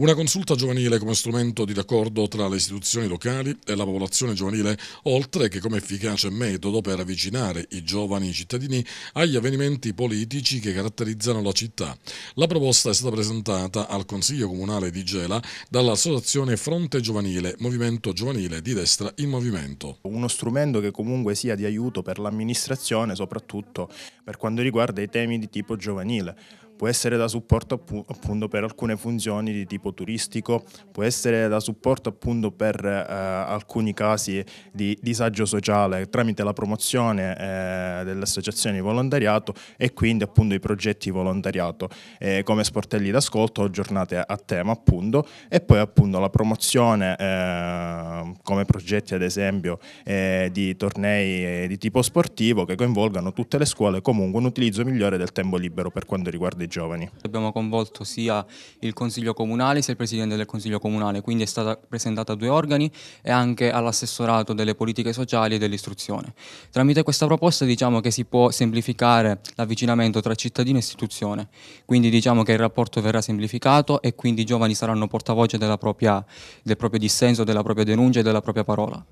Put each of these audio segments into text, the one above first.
Una consulta giovanile come strumento di raccordo tra le istituzioni locali e la popolazione giovanile, oltre che come efficace metodo per avvicinare i giovani cittadini agli avvenimenti politici che caratterizzano la città. La proposta è stata presentata al Consiglio Comunale di Gela dall'associazione Fronte Giovanile, Movimento Giovanile di Destra in Movimento. Uno strumento che comunque sia di aiuto per l'amministrazione, soprattutto per quanto riguarda i temi di tipo giovanile può essere da supporto appunto per alcune funzioni di tipo turistico, può essere da supporto appunto per eh, alcuni casi di disagio sociale tramite la promozione eh, delle associazioni di volontariato e quindi appunto i progetti volontariato eh, come sportelli d'ascolto o giornate a tema appunto e poi appunto la promozione eh, come progetti ad esempio eh, di tornei eh, di tipo sportivo che coinvolgano tutte le scuole comunque un utilizzo migliore del tempo libero per quanto riguarda i giovani. Abbiamo coinvolto sia il Consiglio Comunale sia il Presidente del Consiglio Comunale, quindi è stata presentata a due organi e anche all'assessorato delle politiche sociali e dell'istruzione. Tramite questa proposta diciamo che si può semplificare l'avvicinamento tra cittadino e istituzione, quindi diciamo che il rapporto verrà semplificato e quindi i giovani saranno portavoce propria, del proprio dissenso, della propria denuncia e della propria parola.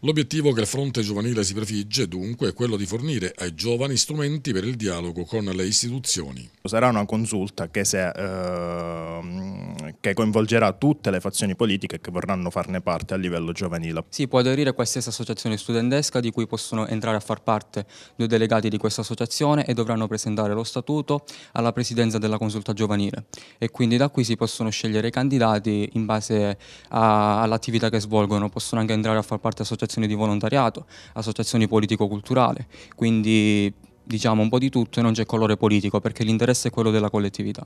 L'obiettivo che il fronte giovanile si prefigge dunque è quello di fornire ai giovani strumenti per il dialogo con le istituzioni. Sarà una consulta che se eh che coinvolgerà tutte le fazioni politiche che vorranno farne parte a livello giovanile. Si può aderire a qualsiasi associazione studentesca di cui possono entrare a far parte due delegati di questa associazione e dovranno presentare lo statuto alla presidenza della consulta giovanile e quindi da qui si possono scegliere i candidati in base all'attività che svolgono, possono anche entrare a far parte associazioni di volontariato, associazioni politico culturale quindi diciamo un po' di tutto e non c'è colore politico perché l'interesse è quello della collettività.